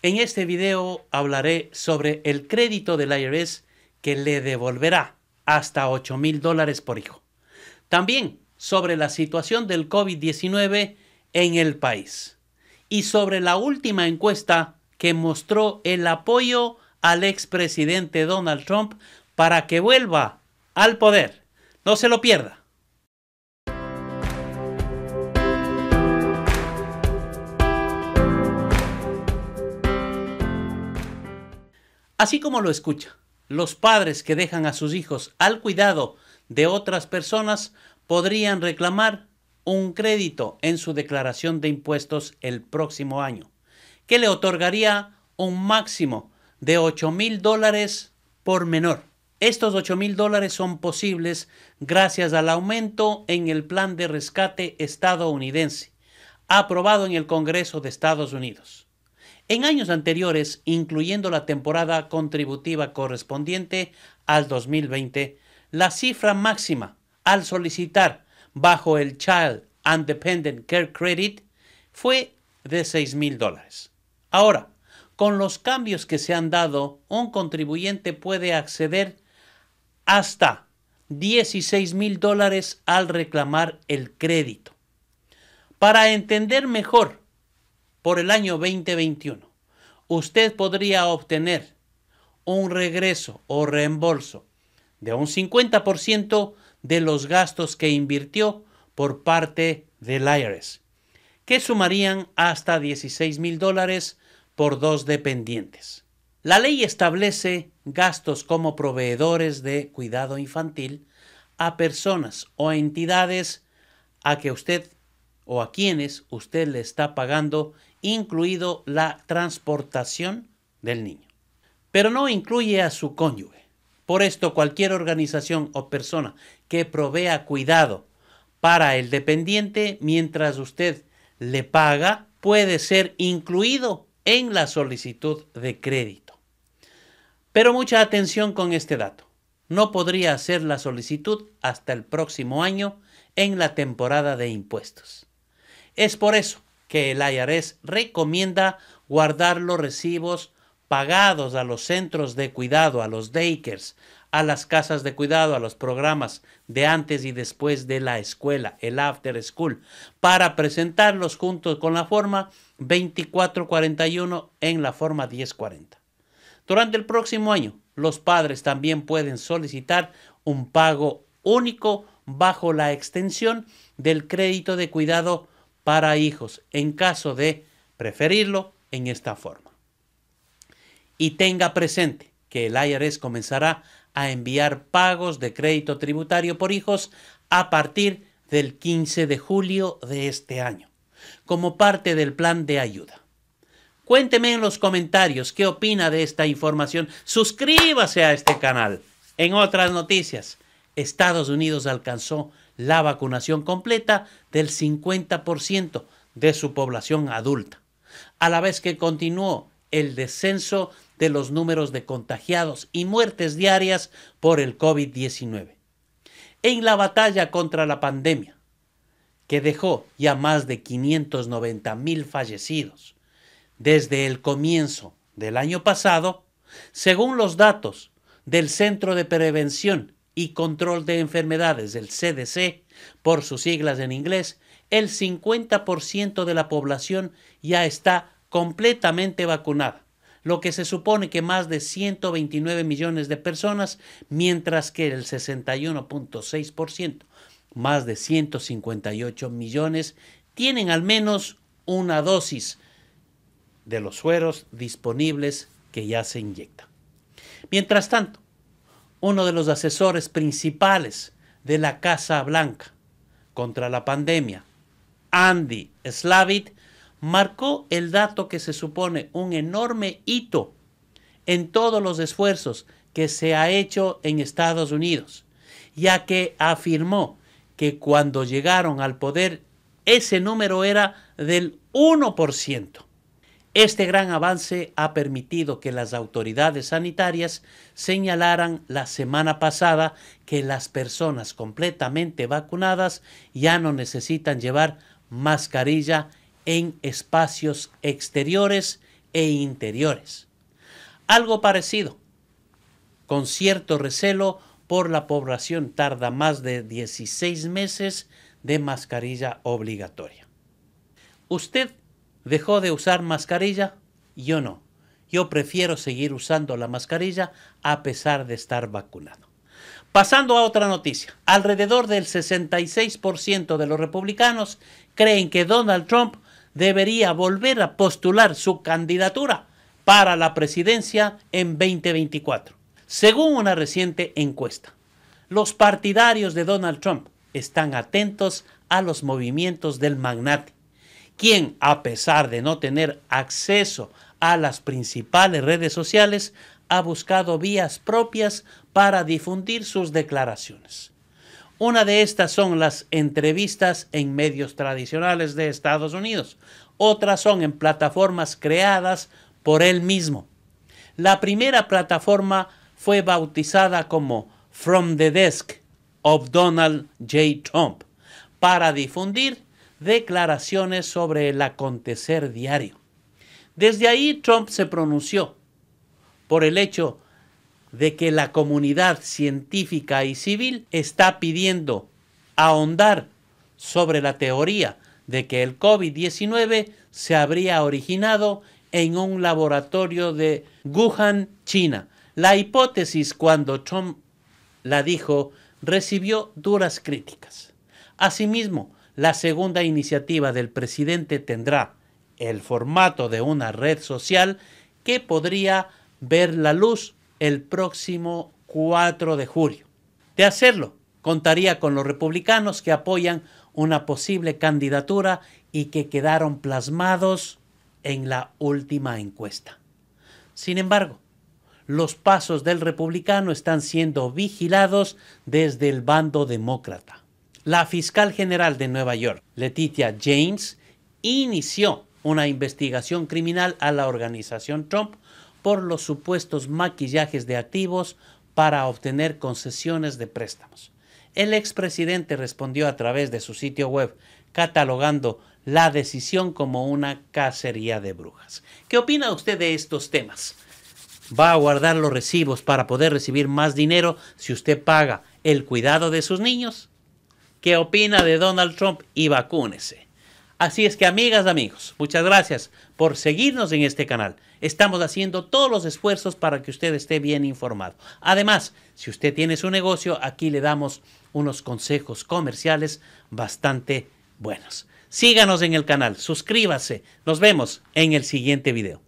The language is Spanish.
En este video hablaré sobre el crédito del IRS que le devolverá hasta 8 mil dólares por hijo. También sobre la situación del COVID-19 en el país y sobre la última encuesta que mostró el apoyo al expresidente Donald Trump para que vuelva al poder. No se lo pierda. Así como lo escucha, los padres que dejan a sus hijos al cuidado de otras personas podrían reclamar un crédito en su declaración de impuestos el próximo año, que le otorgaría un máximo de 8 mil dólares por menor. Estos 8 mil dólares son posibles gracias al aumento en el plan de rescate estadounidense, aprobado en el Congreso de Estados Unidos. En años anteriores, incluyendo la temporada contributiva correspondiente al 2020, la cifra máxima al solicitar bajo el Child and Dependent Care Credit fue de 6 mil dólares. Ahora, con los cambios que se han dado, un contribuyente puede acceder hasta 16 mil dólares al reclamar el crédito. Para entender mejor por el año 2021, usted podría obtener un regreso o reembolso de un 50% de los gastos que invirtió por parte del IRS, que sumarían hasta 16 mil dólares por dos dependientes. La ley establece gastos como proveedores de cuidado infantil a personas o entidades a que usted o a quienes usted le está pagando incluido la transportación del niño. Pero no incluye a su cónyuge. Por esto, cualquier organización o persona que provea cuidado para el dependiente mientras usted le paga puede ser incluido en la solicitud de crédito. Pero mucha atención con este dato. No podría hacer la solicitud hasta el próximo año en la temporada de impuestos. Es por eso que el IRS recomienda guardar los recibos pagados a los centros de cuidado, a los Dakers, a las casas de cuidado, a los programas de antes y después de la escuela, el after school, para presentarlos juntos con la forma 2441 en la forma 1040. Durante el próximo año, los padres también pueden solicitar un pago único bajo la extensión del crédito de cuidado para hijos en caso de preferirlo en esta forma. Y tenga presente que el IRS comenzará a enviar pagos de crédito tributario por hijos a partir del 15 de julio de este año, como parte del plan de ayuda. Cuénteme en los comentarios qué opina de esta información. Suscríbase a este canal. En otras noticias, Estados Unidos alcanzó la vacunación completa del 50% de su población adulta, a la vez que continuó el descenso de los números de contagiados y muertes diarias por el COVID-19. En la batalla contra la pandemia, que dejó ya más de 590 mil fallecidos desde el comienzo del año pasado, según los datos del Centro de Prevención y Control de Enfermedades, del CDC, por sus siglas en inglés, el 50% de la población ya está completamente vacunada, lo que se supone que más de 129 millones de personas, mientras que el 61.6%, más de 158 millones, tienen al menos una dosis de los sueros disponibles que ya se inyectan. Mientras tanto, uno de los asesores principales de la Casa Blanca contra la pandemia, Andy Slavitt, marcó el dato que se supone un enorme hito en todos los esfuerzos que se ha hecho en Estados Unidos, ya que afirmó que cuando llegaron al poder ese número era del 1%. Este gran avance ha permitido que las autoridades sanitarias señalaran la semana pasada que las personas completamente vacunadas ya no necesitan llevar mascarilla en espacios exteriores e interiores. Algo parecido, con cierto recelo por la población tarda más de 16 meses de mascarilla obligatoria. Usted dejó de usar mascarilla? Yo no. Yo prefiero seguir usando la mascarilla a pesar de estar vacunado. Pasando a otra noticia, alrededor del 66% de los republicanos creen que Donald Trump debería volver a postular su candidatura para la presidencia en 2024. Según una reciente encuesta, los partidarios de Donald Trump están atentos a los movimientos del magnate quien a pesar de no tener acceso a las principales redes sociales, ha buscado vías propias para difundir sus declaraciones. Una de estas son las entrevistas en medios tradicionales de Estados Unidos, otras son en plataformas creadas por él mismo. La primera plataforma fue bautizada como From the Desk of Donald J. Trump para difundir declaraciones sobre el acontecer diario. Desde ahí Trump se pronunció por el hecho de que la comunidad científica y civil está pidiendo ahondar sobre la teoría de que el COVID-19 se habría originado en un laboratorio de Wuhan, China. La hipótesis cuando Trump la dijo recibió duras críticas. Asimismo, la segunda iniciativa del presidente tendrá el formato de una red social que podría ver la luz el próximo 4 de julio. De hacerlo, contaría con los republicanos que apoyan una posible candidatura y que quedaron plasmados en la última encuesta. Sin embargo, los pasos del republicano están siendo vigilados desde el bando demócrata. La fiscal general de Nueva York, Letitia James, inició una investigación criminal a la organización Trump por los supuestos maquillajes de activos para obtener concesiones de préstamos. El expresidente respondió a través de su sitio web catalogando la decisión como una cacería de brujas. ¿Qué opina usted de estos temas? ¿Va a guardar los recibos para poder recibir más dinero si usted paga el cuidado de sus niños? ¿Qué opina de Donald Trump y vacúnese. Así es que amigas, amigos, muchas gracias por seguirnos en este canal. Estamos haciendo todos los esfuerzos para que usted esté bien informado. Además, si usted tiene su negocio, aquí le damos unos consejos comerciales bastante buenos. Síganos en el canal, suscríbase. Nos vemos en el siguiente video.